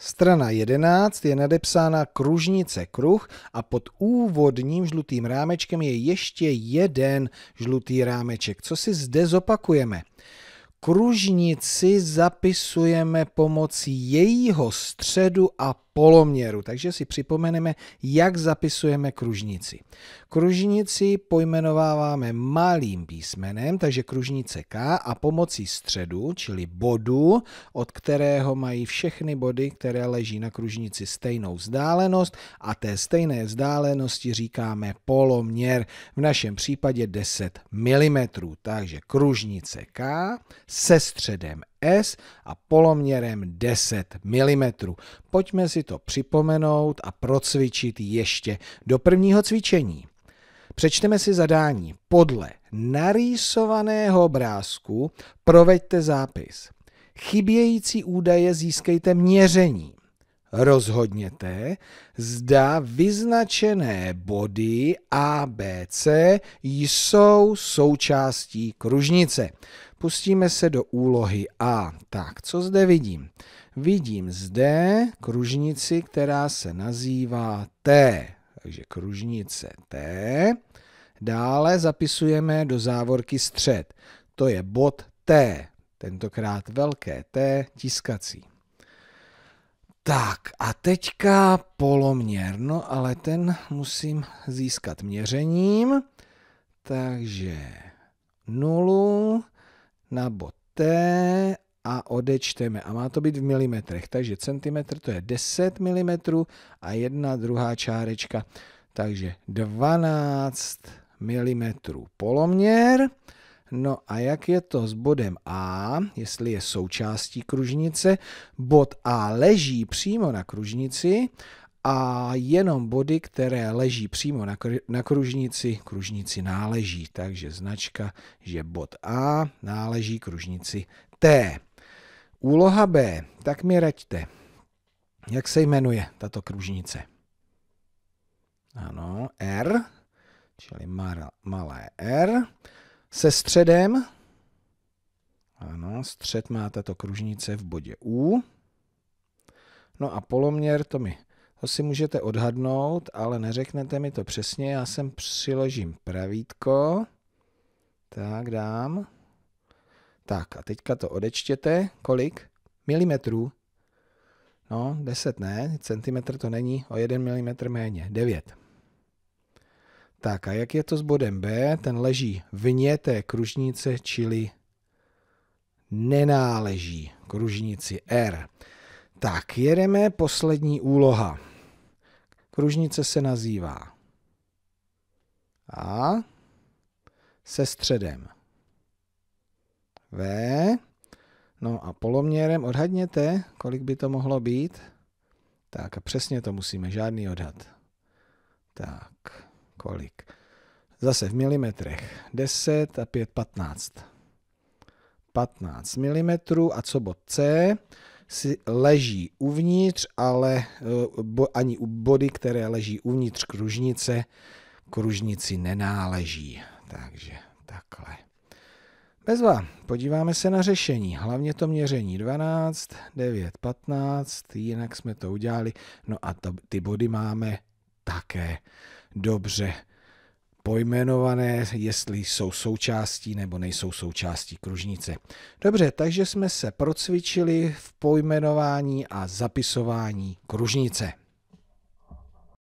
Strana 11 je nadepsána kružnice kruh a pod úvodním žlutým rámečkem je ještě jeden žlutý rámeček. Co si zde zopakujeme? Kružnici zapisujeme pomocí jejího středu a poloměru. Takže si připomeneme, jak zapisujeme kružnici. Kružnici pojmenováváme malým písmenem, takže kružnice K a pomocí středu, čili bodu, od kterého mají všechny body, které leží na kružnici stejnou vzdálenost a té stejné vzdálenosti říkáme poloměr, v našem případě 10 mm. Takže kružnice K se středem s a poloměrem 10 mm. Pojďme si to připomenout a procvičit ještě do prvního cvičení. Přečteme si zadání. Podle narýsovaného obrázku proveďte zápis. Chybějící údaje získejte měřením rozhodněte, zda vyznačené body A, B, C jsou součástí kružnice. Pustíme se do úlohy A. Tak, co zde vidím? Vidím zde kružnici, která se nazývá T. Takže kružnice T. Dále zapisujeme do závorky střed. To je bod T, tentokrát velké T tiskací. Tak a teďka poloměr, no ale ten musím získat měřením, takže nulu na bod T a odečteme. A má to být v milimetrech, takže centimetr to je 10 mm a jedna druhá čárečka, takže 12 mm poloměr. No a jak je to s bodem A, jestli je součástí kružnice, bod A leží přímo na kružnici a jenom body, které leží přímo na, kru, na kružnici, kružnici náleží. Takže značka, že bod A náleží kružnici T. Úloha B, tak mi raďte. Jak se jmenuje tato kružnice? Ano, R, čili malé R se středem. Ano, střed má tato kružnice v bodě U. No a poloměr, to mi to si můžete odhadnout, ale neřeknete mi to přesně. Já sem přiložím pravítko. Tak dám. Tak a teďka to odečtěte. Kolik? Milimetrů. No, 10 ne, centimetr to není, o 1 mm méně, 9. Tak a jak je to s bodem B? Ten leží vně té kružnice, čili nenáleží kružnici R. Tak, jedeme poslední úloha. Kružnice se nazývá A se středem V. No a poloměrem odhadněte, kolik by to mohlo být. Tak a přesně to musíme, žádný odhad. Tak kolik. Zase v milimetrech 10 a 5, 15. 15 mm a co bod C si leží uvnitř, ale e, bo, ani u body, které leží uvnitř kružnice, kružnici nenáleží. Takže takhle. Bezva, podíváme se na řešení, hlavně to měření 12, 9, 15, jinak jsme to udělali, no a to, ty body máme také dobře pojmenované, jestli jsou součástí nebo nejsou součástí kružnice. Dobře, takže jsme se procvičili v pojmenování a zapisování kružnice.